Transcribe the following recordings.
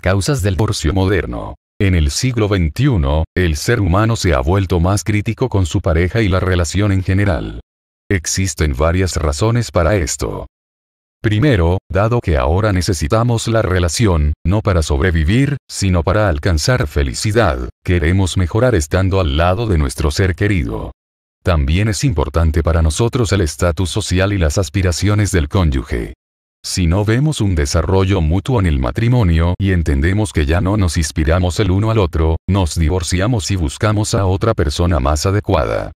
causas del porcio moderno. En el siglo XXI, el ser humano se ha vuelto más crítico con su pareja y la relación en general. Existen varias razones para esto. Primero, dado que ahora necesitamos la relación, no para sobrevivir, sino para alcanzar felicidad, queremos mejorar estando al lado de nuestro ser querido. También es importante para nosotros el estatus social y las aspiraciones del cónyuge. Si no vemos un desarrollo mutuo en el matrimonio y entendemos que ya no nos inspiramos el uno al otro, nos divorciamos y buscamos a otra persona más adecuada.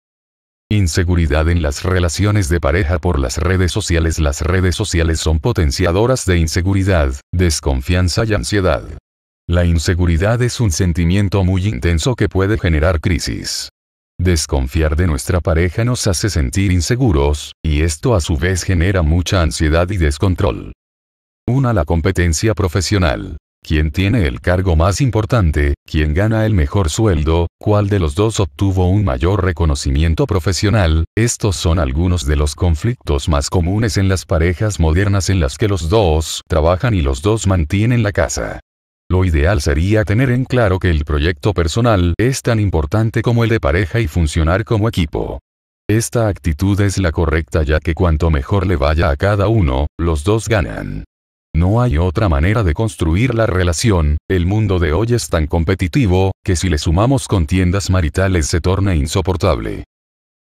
Inseguridad en las relaciones de pareja por las redes sociales. Las redes sociales son potenciadoras de inseguridad, desconfianza y ansiedad. La inseguridad es un sentimiento muy intenso que puede generar crisis. Desconfiar de nuestra pareja nos hace sentir inseguros, y esto a su vez genera mucha ansiedad y descontrol. Una La competencia profesional. ¿Quién tiene el cargo más importante? ¿Quién gana el mejor sueldo? ¿Cuál de los dos obtuvo un mayor reconocimiento profesional? Estos son algunos de los conflictos más comunes en las parejas modernas en las que los dos trabajan y los dos mantienen la casa. Lo ideal sería tener en claro que el proyecto personal es tan importante como el de pareja y funcionar como equipo. Esta actitud es la correcta ya que cuanto mejor le vaya a cada uno, los dos ganan. No hay otra manera de construir la relación, el mundo de hoy es tan competitivo, que si le sumamos contiendas maritales se torna insoportable.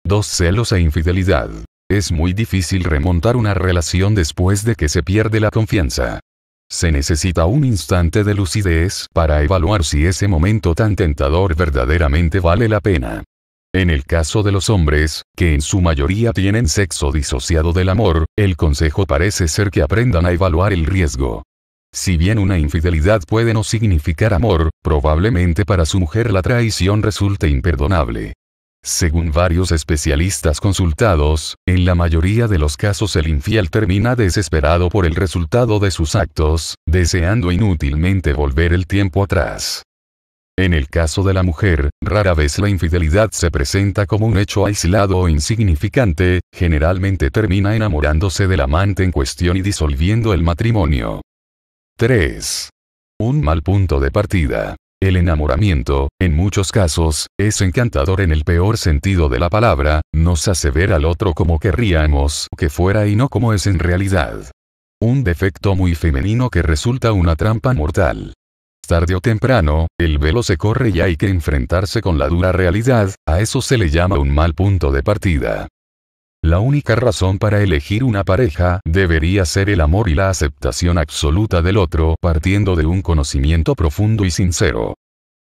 Dos Celos e infidelidad. Es muy difícil remontar una relación después de que se pierde la confianza. Se necesita un instante de lucidez para evaluar si ese momento tan tentador verdaderamente vale la pena. En el caso de los hombres, que en su mayoría tienen sexo disociado del amor, el consejo parece ser que aprendan a evaluar el riesgo. Si bien una infidelidad puede no significar amor, probablemente para su mujer la traición resulte imperdonable. Según varios especialistas consultados, en la mayoría de los casos el infiel termina desesperado por el resultado de sus actos, deseando inútilmente volver el tiempo atrás. En el caso de la mujer, rara vez la infidelidad se presenta como un hecho aislado o insignificante, generalmente termina enamorándose del amante en cuestión y disolviendo el matrimonio. 3. Un mal punto de partida. El enamoramiento, en muchos casos, es encantador en el peor sentido de la palabra, nos hace ver al otro como querríamos que fuera y no como es en realidad. Un defecto muy femenino que resulta una trampa mortal. Tarde o temprano, el velo se corre y hay que enfrentarse con la dura realidad, a eso se le llama un mal punto de partida. La única razón para elegir una pareja debería ser el amor y la aceptación absoluta del otro partiendo de un conocimiento profundo y sincero.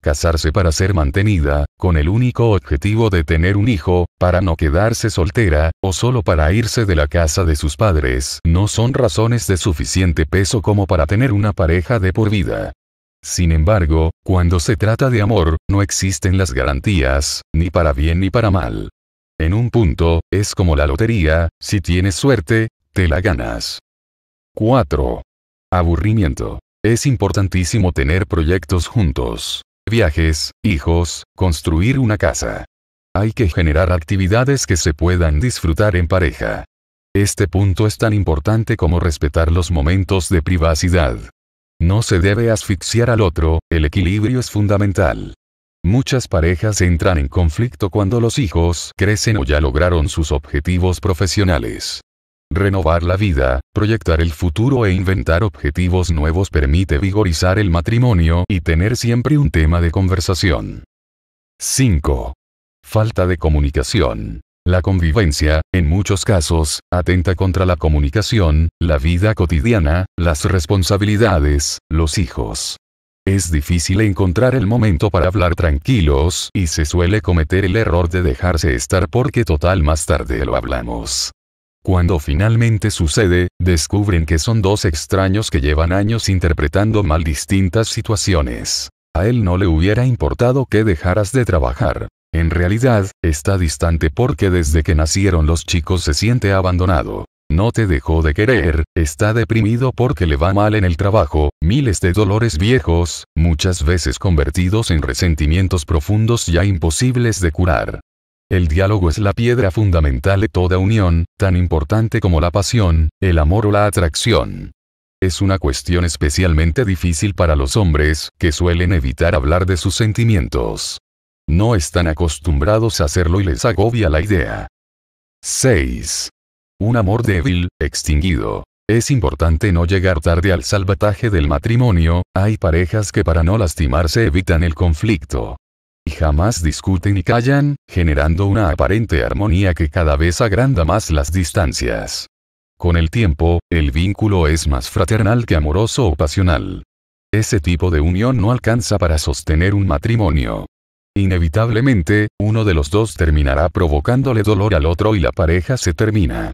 Casarse para ser mantenida, con el único objetivo de tener un hijo, para no quedarse soltera, o solo para irse de la casa de sus padres, no son razones de suficiente peso como para tener una pareja de por vida. Sin embargo, cuando se trata de amor, no existen las garantías, ni para bien ni para mal. En un punto, es como la lotería, si tienes suerte, te la ganas. 4. Aburrimiento. Es importantísimo tener proyectos juntos. Viajes, hijos, construir una casa. Hay que generar actividades que se puedan disfrutar en pareja. Este punto es tan importante como respetar los momentos de privacidad. No se debe asfixiar al otro, el equilibrio es fundamental. Muchas parejas entran en conflicto cuando los hijos crecen o ya lograron sus objetivos profesionales. Renovar la vida, proyectar el futuro e inventar objetivos nuevos permite vigorizar el matrimonio y tener siempre un tema de conversación. 5. Falta de comunicación. La convivencia, en muchos casos, atenta contra la comunicación, la vida cotidiana, las responsabilidades, los hijos, es difícil encontrar el momento para hablar tranquilos y se suele cometer el error de dejarse estar porque total más tarde lo hablamos. Cuando finalmente sucede, descubren que son dos extraños que llevan años interpretando mal distintas situaciones. A él no le hubiera importado que dejaras de trabajar. En realidad, está distante porque desde que nacieron los chicos se siente abandonado. No te dejó de querer, está deprimido porque le va mal en el trabajo, miles de dolores viejos, muchas veces convertidos en resentimientos profundos ya imposibles de curar. El diálogo es la piedra fundamental de toda unión, tan importante como la pasión, el amor o la atracción. Es una cuestión especialmente difícil para los hombres, que suelen evitar hablar de sus sentimientos. No están acostumbrados a hacerlo y les agobia la idea. 6. Un amor débil, extinguido. Es importante no llegar tarde al salvataje del matrimonio, hay parejas que para no lastimarse evitan el conflicto. Y jamás discuten y callan, generando una aparente armonía que cada vez agranda más las distancias. Con el tiempo, el vínculo es más fraternal que amoroso o pasional. Ese tipo de unión no alcanza para sostener un matrimonio. Inevitablemente, uno de los dos terminará provocándole dolor al otro y la pareja se termina.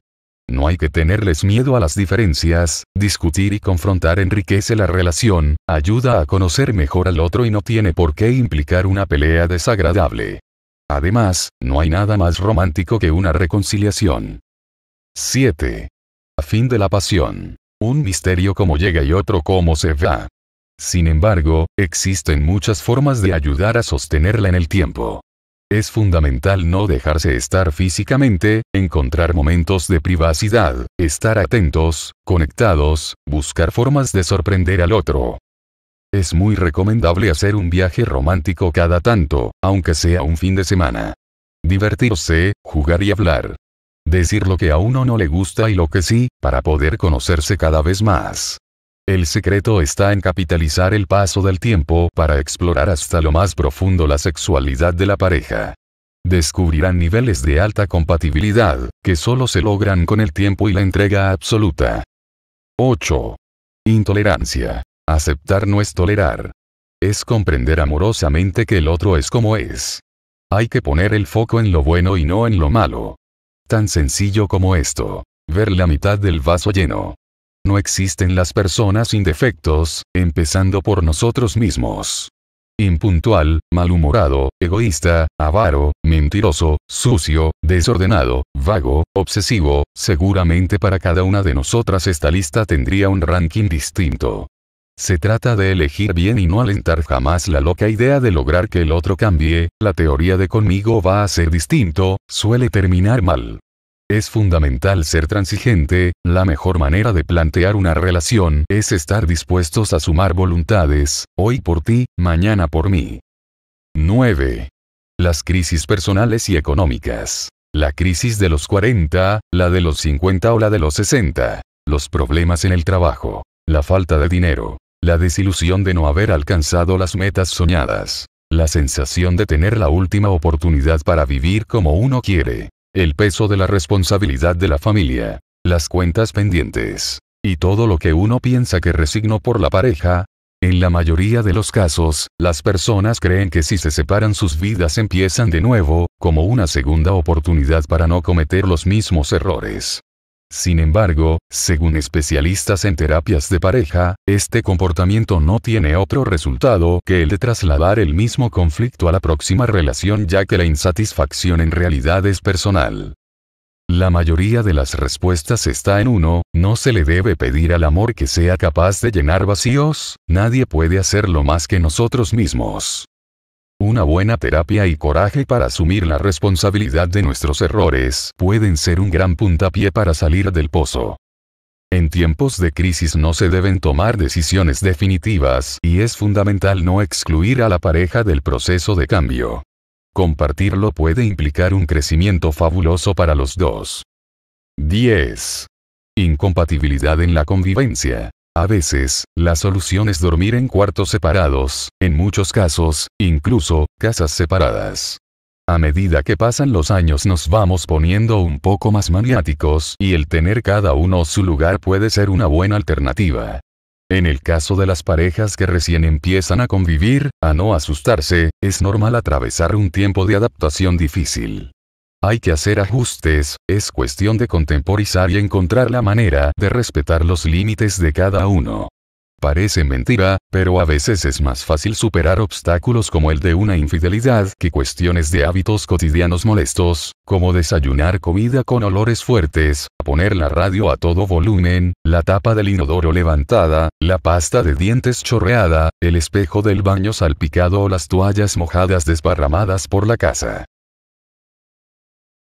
No hay que tenerles miedo a las diferencias, discutir y confrontar enriquece la relación, ayuda a conocer mejor al otro y no tiene por qué implicar una pelea desagradable. Además, no hay nada más romántico que una reconciliación. 7. A Fin de la pasión. Un misterio como llega y otro cómo se va. Sin embargo, existen muchas formas de ayudar a sostenerla en el tiempo. Es fundamental no dejarse estar físicamente, encontrar momentos de privacidad, estar atentos, conectados, buscar formas de sorprender al otro. Es muy recomendable hacer un viaje romántico cada tanto, aunque sea un fin de semana. Divertirse, jugar y hablar. Decir lo que a uno no le gusta y lo que sí, para poder conocerse cada vez más. El secreto está en capitalizar el paso del tiempo para explorar hasta lo más profundo la sexualidad de la pareja. Descubrirán niveles de alta compatibilidad, que solo se logran con el tiempo y la entrega absoluta. 8. Intolerancia. Aceptar no es tolerar. Es comprender amorosamente que el otro es como es. Hay que poner el foco en lo bueno y no en lo malo. Tan sencillo como esto. Ver la mitad del vaso lleno. No existen las personas sin defectos, empezando por nosotros mismos. Impuntual, malhumorado, egoísta, avaro, mentiroso, sucio, desordenado, vago, obsesivo, seguramente para cada una de nosotras esta lista tendría un ranking distinto. Se trata de elegir bien y no alentar jamás la loca idea de lograr que el otro cambie, la teoría de conmigo va a ser distinto, suele terminar mal. Es fundamental ser transigente, la mejor manera de plantear una relación es estar dispuestos a sumar voluntades, hoy por ti, mañana por mí. 9. Las crisis personales y económicas. La crisis de los 40, la de los 50 o la de los 60. Los problemas en el trabajo. La falta de dinero. La desilusión de no haber alcanzado las metas soñadas. La sensación de tener la última oportunidad para vivir como uno quiere el peso de la responsabilidad de la familia, las cuentas pendientes, y todo lo que uno piensa que resignó por la pareja, en la mayoría de los casos, las personas creen que si se separan sus vidas empiezan de nuevo, como una segunda oportunidad para no cometer los mismos errores. Sin embargo, según especialistas en terapias de pareja, este comportamiento no tiene otro resultado que el de trasladar el mismo conflicto a la próxima relación ya que la insatisfacción en realidad es personal. La mayoría de las respuestas está en uno, no se le debe pedir al amor que sea capaz de llenar vacíos, nadie puede hacerlo más que nosotros mismos. Una buena terapia y coraje para asumir la responsabilidad de nuestros errores pueden ser un gran puntapié para salir del pozo. En tiempos de crisis no se deben tomar decisiones definitivas y es fundamental no excluir a la pareja del proceso de cambio. Compartirlo puede implicar un crecimiento fabuloso para los dos. 10. Incompatibilidad en la convivencia. A veces, la solución es dormir en cuartos separados, en muchos casos, incluso, casas separadas. A medida que pasan los años nos vamos poniendo un poco más maniáticos y el tener cada uno su lugar puede ser una buena alternativa. En el caso de las parejas que recién empiezan a convivir, a no asustarse, es normal atravesar un tiempo de adaptación difícil. Hay que hacer ajustes, es cuestión de contemporizar y encontrar la manera de respetar los límites de cada uno. Parece mentira, pero a veces es más fácil superar obstáculos como el de una infidelidad que cuestiones de hábitos cotidianos molestos, como desayunar comida con olores fuertes, poner la radio a todo volumen, la tapa del inodoro levantada, la pasta de dientes chorreada, el espejo del baño salpicado o las toallas mojadas desparramadas por la casa.